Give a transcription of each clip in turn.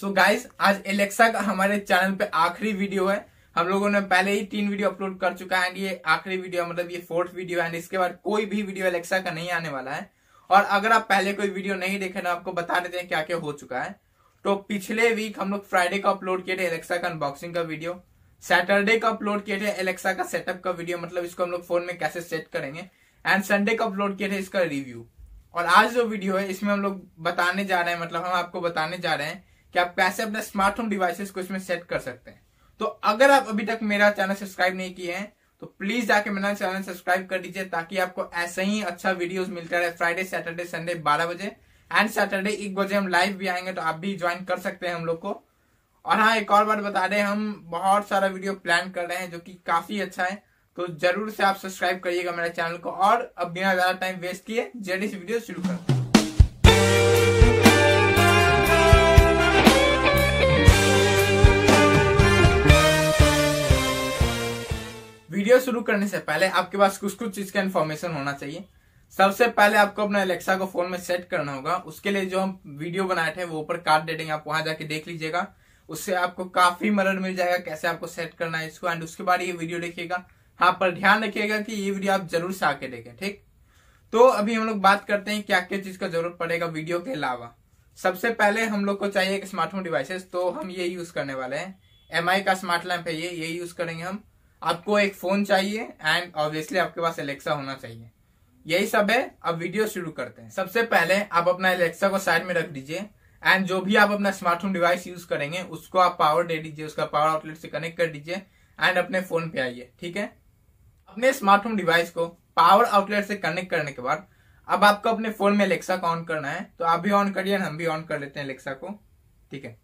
सो so guys आज Alexa का हमारे चैनल पे आखिरी वीडियो है हम लोगों ने पहले ही तीन वीडियो अपलोड कर चुका है एंड ये आखिरी वीडियो मतलब ये फोर्थ वीडियो है इसके बाद कोई भी वीडियो एलेक्सा का नहीं आने वाला है और अगर आप पहले कोई वीडियो नहीं देखे ना तो आपको बता देते हैं क्या क्या हो चुका है तो पिछले वीक हम लोग फ्राइडे का अपलोड किए थे एलेक्सा का अनबॉक्सिंग का वीडियो सैटरडे का अपलोड किए थे एलेक्सा का सेटअप का वीडियो मतलब इसको हम लोग फोन में कैसे सेट करेंगे एंड संडे का अपलोड किए थे इसका रिव्यू और आज जो वीडियो है इसमें हम लोग बताने जा रहे हैं मतलब हम आपको बताने जा रहे हैं कि आप कैसे अपने स्मार्टफोन डिवाइसेस को इसमें सेट कर सकते हैं तो अगर आप अभी तक मेरा चैनल सब्सक्राइब नहीं किए हैं तो प्लीज जाके मेरा चैनल सब्सक्राइब कर दीजिए ताकि आपको ऐसे ही अच्छा वीडियोस मिलता रहे फ्राइडे सैटरडे संडे बारह बजे एंड सैटरडे एक बजे हम लाइव भी आएंगे तो आप भी ज्वाइन कर सकते हैं हम लोग को और हाँ एक और बार बता दें हम बहुत सारा वीडियो प्लान कर रहे हैं जो कि काफी अच्छा है तो जरूर से आप सब्सक्राइब करिएगा मेरे चैनल को और अब बिना ज्यादा टाइम वेस्ट किए जल्दी से वीडियो शुरू करते हैं वीडियो शुरू करने से पहले आपके पास कुछ कुछ चीज का इन्फॉर्मेशन होना चाहिए सबसे पहले आपको अपना एलेक्सा को फोन में सेट करना होगा उसके लिए जो हम वीडियो बनाए थे वो ऊपर कार्ड दे देंगे आप वहां जाके देख लीजिएगा उससे आपको काफी मदद मिल जाएगा कैसे आपको सेट करना है इसको एंड उसके बाद ये वीडियो देखिएगा हाँ पर ध्यान रखिएगा कि ये वीडियो आप जरूर से आके देखें ठीक तो अभी हम लोग बात करते हैं क्या क्या चीज का जरूरत पड़ेगा वीडियो के अलावा सबसे पहले हम लोग को चाहिए स्मार्टफोन डिवाइसेस तो हम ये यूज करने वाले हैं एम का स्मार्ट लैम्प है ये ये यूज करेंगे हम आपको एक फोन चाहिए एंड ऑब्वियसली आपके पास एलेक्सा होना चाहिए यही सब है अब वीडियो शुरू करते हैं सबसे पहले आप अपना एलेक्सा को साइड में रख दीजिए एंड जो भी आप अपना स्मार्टफोन डिवाइस यूज करेंगे उसको आप पावर दे दीजिए उसका पावर आउटलेट से कनेक्ट कर दीजिए एंड अपने फोन पे आइए ठीक है अपने स्मार्टफोन डिवाइस को पावर आउटलेट से कनेक्ट करने के बाद अब आपको अपने फोन में एलेक्सा को ऑन करना है तो आप भी ऑन करिए हम भी ऑन कर लेते हैं एलेक्सा को ठीक है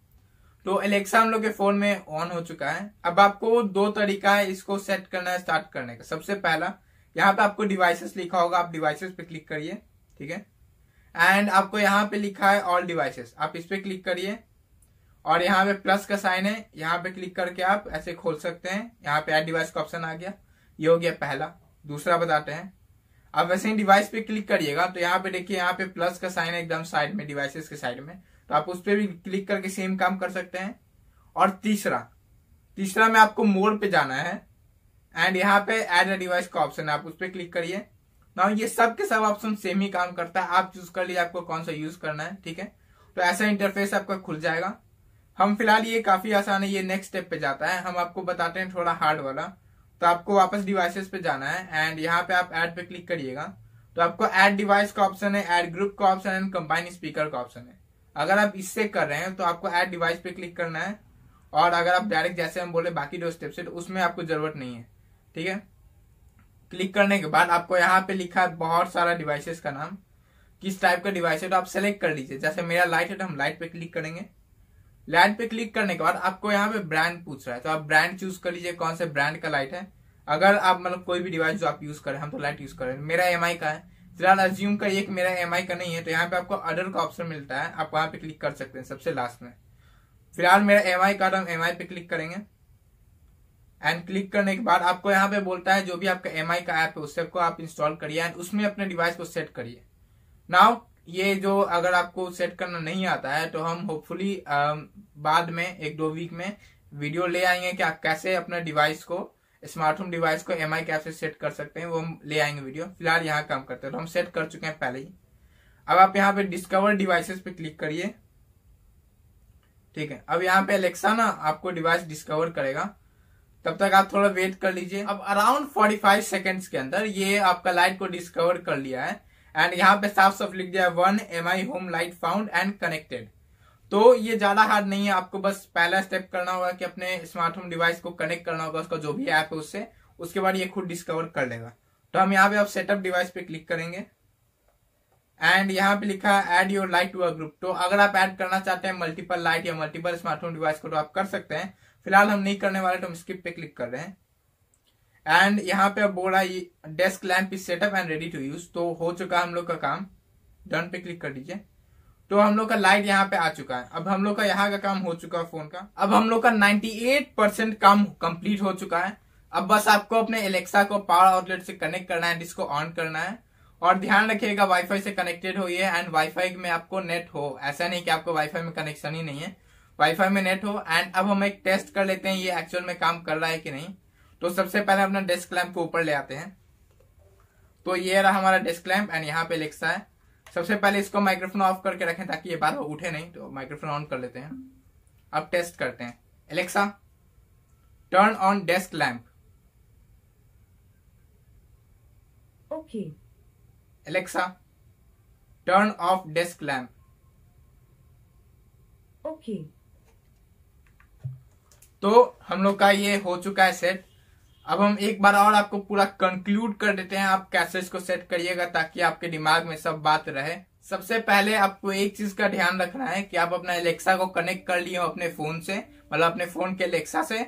तो एलेक्सा हम लोग के फोन में ऑन हो चुका है अब आपको दो तरीका है इसको सेट करना है स्टार्ट करने का सबसे पहला यहाँ पे आपको डिवाइसेस लिखा होगा आप डिवाइसेस पे क्लिक करिए ठीक है एंड आपको यहाँ पे लिखा है ऑल डिवाइसेस आप इस पे क्लिक करिए और यहाँ पे प्लस का साइन है यहाँ पे क्लिक करके आप ऐसे खोल सकते हैं यहाँ पे एड डिवाइस का ऑप्शन आ गया ये हो गया पहला दूसरा बताते हैं आप वैसे ही डिवाइस पे क्लिक करिएगा तो यहाँ पे देखिए यहाँ पे प्लस का साइन है एकदम साइड में डिवाइसेस के साइड में तो आप उस पर भी क्लिक करके सेम काम कर सकते हैं और तीसरा तीसरा में आपको मोड पे जाना है एंड यहाँ पे एड ए डिवाइस का ऑप्शन है आप उस पर क्लिक करिए ना ये सब के सब ऑप्शन सेम ही काम करता है आप चूज कर लीजिए आपको कौन सा यूज करना है ठीक है तो ऐसा इंटरफेस आपका खुल जाएगा हम फिलहाल ये काफी आसान है ये नेक्स्ट स्टेप पे जाता है हम आपको बताते हैं थोड़ा हार्ड वाला तो आपको वापस डिवाइसेस पे जाना है एंड यहाँ पे आप एड पे क्लिक करिएगा तो आपको एड डिवाइस का ऑप्शन है एड ग्रुप का ऑप्शन है कंबाइन स्पीकर का ऑप्शन है अगर आप इससे कर रहे हैं तो आपको एड डिवाइस पे क्लिक करना है और अगर आप डायरेक्ट जैसे हम बोले बाकी जो स्टेप से तो उसमें आपको जरूरत नहीं है ठीक है क्लिक करने के बाद आपको यहाँ पे लिखा है बहुत सारा डिवाइसेस का नाम किस टाइप का डिवाइस है तो आप सेलेक्ट कर लीजिए जैसे मेरा लाइट है तो हम लाइट पे क्लिक करेंगे लाइट पे क्लिक करने के बाद आपको यहाँ पे ब्रांड पूछ रहा है तो आप ब्रांड चूज कर लीजिए कौन से ब्रांड का लाइट है अगर आप मतलब कोई भी डिवाइस जो आप यूज करें हम तो लाइट यूज करें मेरा एम का है फिलहाल अज्यूम का एक मेरा एम का नहीं है तो यहाँ पे आपको अदर का ऑप्शन मिलता है आप वहां पे क्लिक कर सकते हैं सबसे लास्ट में फिलहाल मेरा एम आई कार्ड हम एम पे क्लिक करेंगे एंड क्लिक करने के बाद आपको यहाँ पे बोलता है जो भी आपका एम का ऐप है उस को आप इंस्टॉल करिए एंड उसमें अपने डिवाइस को सेट करिए नाउ ये जो अगर आपको सेट करना नहीं आता है तो हम होपफुली um, बाद में एक दो वीक में वीडियो ले आएंगे कि आप कैसे अपने डिवाइस को स्मार्टफोन डिवाइस को एम आई कैसे सेट कर सकते हैं वो हम ले आएंगे वीडियो फिलहाल यहाँ काम करते हैं तो हम सेट कर चुके हैं पहले ही अब आप यहाँ पे डिस्कवर डिवाइसेस पे क्लिक करिए ठीक है अब यहाँ पे एलेक्सा ना आपको डिवाइस डिस्कवर करेगा तब तक आप थोड़ा वेट कर लीजिए अब अराउंड फोर्टी फाइव सेकेंड्स के अंदर ये आपका लाइट को डिस्कवर कर लिया है एंड यहाँ पे साफ साफ लिख दिया one M I home light found and connected तो ये ज्यादा हार्ड नहीं है आपको बस पहला स्टेप करना होगा कि अपने स्मार्टफोन डिवाइस को कनेक्ट करना होगा उसका जो भी ऐप है उससे उसके बाद ये खुद डिस्कवर कर लेगा तो हम यहाँ पे आप सेटअप डिवाइस पे क्लिक करेंगे एंड यहाँ पे लिखा है add your light to a group तो अगर आप ऐड करना चाहते हैं मल्टीपल लाइट या मल्टीपल स्मार्टफोन डिवाइस को तो आप कर सकते हैं फिलहाल हम नहीं करने वाले तो हम स्किप पे क्लिक कर रहे हैं एंड यहाँ पे अब बोल रहा है desk lamp is setup and ready to use तो हो चुका हम लोग का काम डन पे क्लिक कर दीजिए तो हम लोग का लाइट यहाँ पे आ चुका है अब हम लोग का यहाँ का काम हो चुका है फोन का अब हम लोग का 98 परसेंट काम कंप्लीट हो चुका है अब बस आपको अपने एलेक्सा को पावर आउटलेट से कनेक्ट करना है जिसको ऑन करना है और ध्यान रखिएगा वाईफाई से कनेक्टेड हो ये एंड वाईफाई में आपको नेट हो ऐसा नहीं कि आपको वाईफाई में कनेक्शन ही नहीं है वाईफाई में नेट हो एंड अब हम एक टेस्ट कर लेते हैं ये एक्चुअल में काम कर रहा है कि नहीं तो सबसे पहले अपना डेस्क लैम्प को ऊपर ले आते हैं तो ये रहा हमारा डेस्क लैम्प एंड यहाँ पे एलेक्सा है सबसे पहले इसको माइक्रोफोन ऑफ करके रखें ताकि ये बार उठे नहीं तो माइक्रोफोन ऑन कर लेते हैं अब टेस्ट करते हैं Alexa turn on desk lamp okay Alexa turn off desk lamp okay तो हम लोग का ये हो चुका है सेट अब हम एक बार और आपको पूरा कंक्लूड कर देते हैं आप कैसे इसको सेट करिएगा ताकि आपके दिमाग में सब बात रहे सबसे पहले आपको एक चीज का ध्यान रखना है कि आप अपना एलेक्सा को कनेक्ट कर लिए हो अपने फोन से मतलब अपने फोन के एलेक्सा से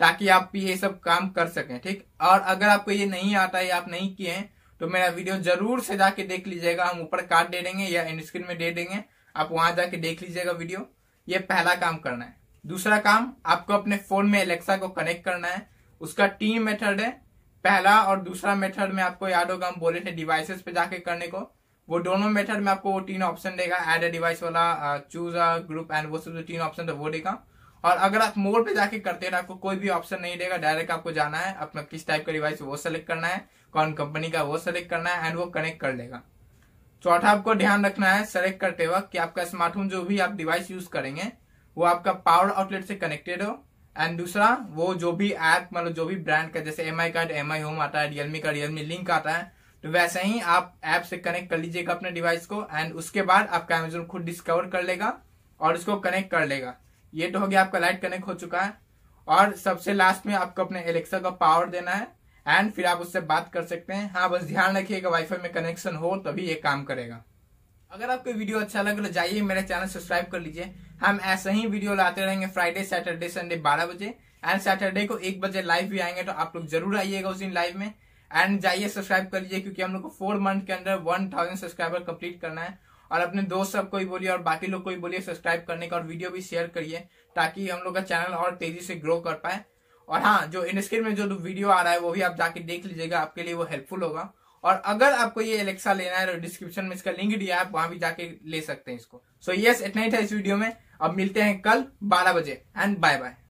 ताकि आप ये सब काम कर सकें ठीक और अगर आपको ये नहीं आता है आप नहीं किए हैं तो मेरा वीडियो जरूर से जाके देख लीजिएगा हम ऊपर कार्ड दे देंगे या एंड स्क्रीन में दे देंगे आप वहां जाके देख लीजिएगा वीडियो ये पहला काम करना है दूसरा काम आपको अपने फोन में एलेक्सा को कनेक्ट करना है उसका तीन मेथड है पहला और दूसरा मेथड में आपको याद होगा हम बोले थे डिवाइसेस पे जाके करने को वो दोनों मेथड में आपको वो तीन ऑप्शन देगा एड ए डिवाइस वाला चूज अ ग्रुप एंड वो सब जो तीन ऑप्शन था वो देगा और अगर आप मोड पे जाके करते हैं तो आपको कोई भी ऑप्शन नहीं देगा डायरेक्ट आपको जाना है अपना किस टाइप का डिवाइस वो सेलेक्ट करना है कौन कंपनी का वो सेलेक्ट करना है एंड वो कनेक्ट कर देगा चौथा आपको ध्यान रखना है सेलेक्ट करते वक्त कि आपका स्मार्टफोन जो भी आप डिवाइस यूज करेंगे वो आपका पावर आउटलेट से कनेक्टेड हो एंड दूसरा वो जो भी ऐप मतलब जो भी ब्रांड का जैसे एम आई का एम आई होम आता है रियलमी का रियलमी लिंक आता है तो वैसे ही आप ऐप से कनेक्ट कर लीजिएगा अपने डिवाइस को एंड उसके बाद आपका अमेजोन खुद डिस्कवर कर लेगा और उसको कनेक्ट कर लेगा ये तो हो गया आपका लाइट कनेक्ट हो चुका है और सबसे लास्ट में आपको अपने एलेक्सा का पावर देना है एंड फिर आप उससे बात कर सकते हैं हाँ बस ध्यान रखिएगा वाईफाई में कनेक्शन हो तभी ये काम करेगा अगर आपको वीडियो अच्छा लगे तो जाइए मेरे चैनल सब्सक्राइब कर लीजिए हम ऐसे ही वीडियो लाते रहेंगे फ्राइडे सैटरडे संडे बारह बजे एंड सैटरडे को एक बजे लाइव भी आएंगे तो आप लोग जरूर आइएगा उस दिन लाइव में एंड जाइए सब्सक्राइब कर लीजिए क्योंकि हम लोग को फोर मंथ के अंदर वन थाउजेंड सब्सक्राइबर कम्प्लीट करना है और अपने दोस्त सबको ही बोलिए और बाकी लोग को भी बोलिए सब्सक्राइब करने का और वीडियो भी शेयर करिए ताकि हम लोग का चैनल और तेजी से ग्रो कर पाए और हाँ जो इन स्क्रीन में जो वीडियो आ रहा है वो भी आप जाके देख लीजिएगा आपके लिए वो हेल्पफुल होगा और अगर आपको ये एलेक्सा लेना है तो डिस्क्रिप्शन में इसका लिंक दिया है आप वहां भी जाके ले सकते हैं इसको सो यस इतना ही था इस वीडियो में अब मिलते हैं कल बारह बजे एंड बाय बाय